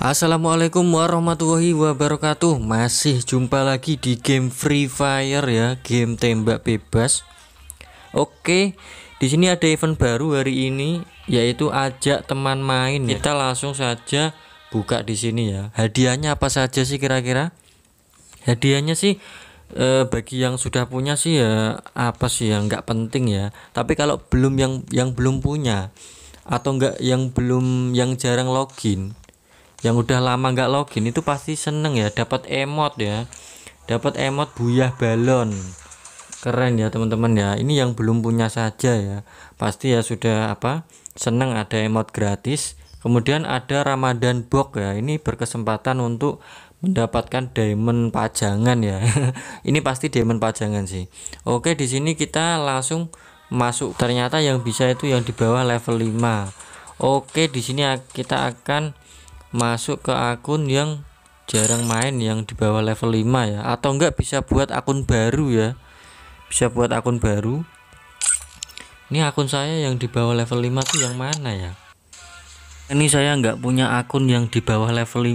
Assalamualaikum warahmatullahi wabarakatuh Masih jumpa lagi di game Free Fire ya Game tembak bebas Oke di sini ada event baru hari ini Yaitu ajak teman main ya. Kita langsung saja buka di sini ya Hadiahnya apa saja sih kira-kira Hadiahnya sih eh, bagi yang sudah punya sih ya apa sih yang nggak penting ya Tapi kalau belum yang yang belum punya atau enggak yang belum yang jarang login yang udah lama nggak login itu pasti seneng ya dapat emot ya dapat emot buyah balon keren ya teman-teman ya ini yang belum punya saja ya pasti ya sudah apa seneng ada emot gratis kemudian ada Ramadan box ya ini berkesempatan untuk mendapatkan diamond pajangan ya ini pasti diamond pajangan sih oke di sini kita langsung masuk ternyata yang bisa itu yang di bawah level 5 oke di sini kita akan masuk ke akun yang jarang main yang di bawah level 5 ya atau enggak bisa buat akun baru ya bisa buat akun baru ini akun saya yang di bawah level 5 tuh yang mana ya ini saya enggak punya akun yang di bawah level 5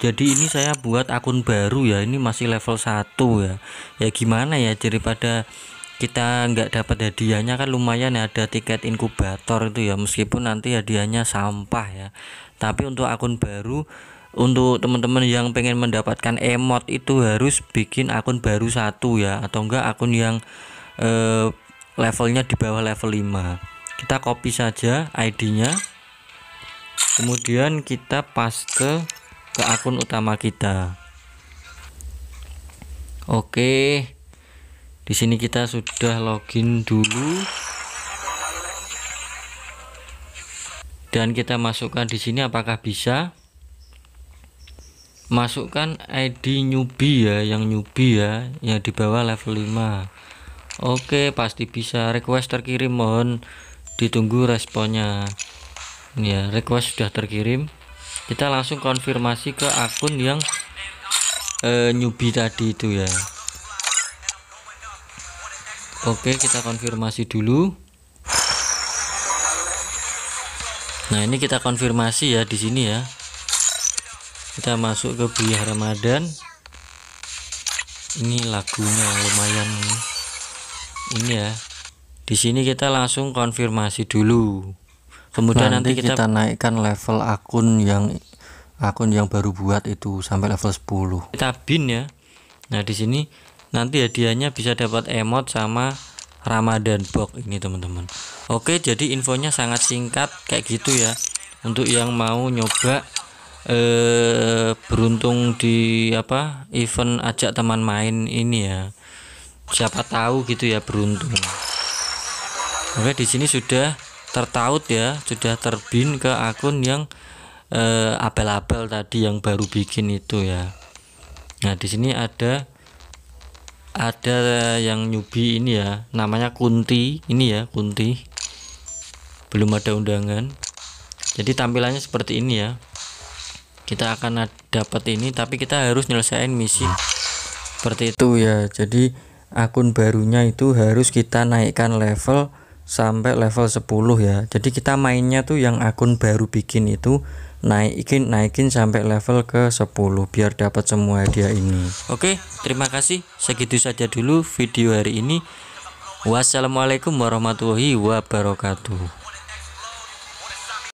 jadi ini saya buat akun baru ya ini masih level 1 ya ya gimana ya daripada kita nggak dapat hadiahnya kan lumayan ya ada tiket inkubator itu ya meskipun nanti hadiahnya sampah ya tapi untuk akun baru untuk teman-teman yang pengen mendapatkan emot itu harus bikin akun baru satu ya atau enggak akun yang eh, levelnya di bawah level 5 kita copy saja ID-nya kemudian kita paste ke ke akun utama kita oke di sini kita sudah login dulu dan kita masukkan di sini apakah bisa masukkan ID newbie ya yang newbie ya yang di bawah level 5 Oke pasti bisa request terkirim mohon ditunggu responnya ya request sudah terkirim kita langsung konfirmasi ke akun yang eh, newbie tadi itu ya Oke kita konfirmasi dulu Nah ini kita konfirmasi ya di sini ya kita masuk ke biar Ramadan ini lagunya lumayan ini ya di sini kita langsung konfirmasi dulu kemudian nanti, nanti kita... kita naikkan level akun yang akun yang baru buat itu sampai level 10 kita bin ya nah di sini nanti hadiahnya bisa dapat emot sama Ramadan box ini teman-teman Oke jadi infonya sangat singkat kayak gitu ya untuk yang mau nyoba eh beruntung di apa event ajak teman main ini ya siapa tahu gitu ya beruntung Oke di sini sudah tertaut ya sudah terbin ke akun yang eh, abel apel-apel tadi yang baru bikin itu ya Nah di sini ada ada yang nyubi ini ya namanya Kunti ini ya Kunti belum ada undangan jadi tampilannya seperti ini ya kita akan dapat ini tapi kita harus nyelesain misi seperti itu ya jadi akun barunya itu harus kita naikkan level sampai level 10 ya jadi kita mainnya tuh yang akun baru bikin itu naikin naikin sampai level ke 10 biar dapat semua hadiah ini oke terima kasih segitu saja dulu video hari ini wassalamualaikum warahmatullahi wabarakatuh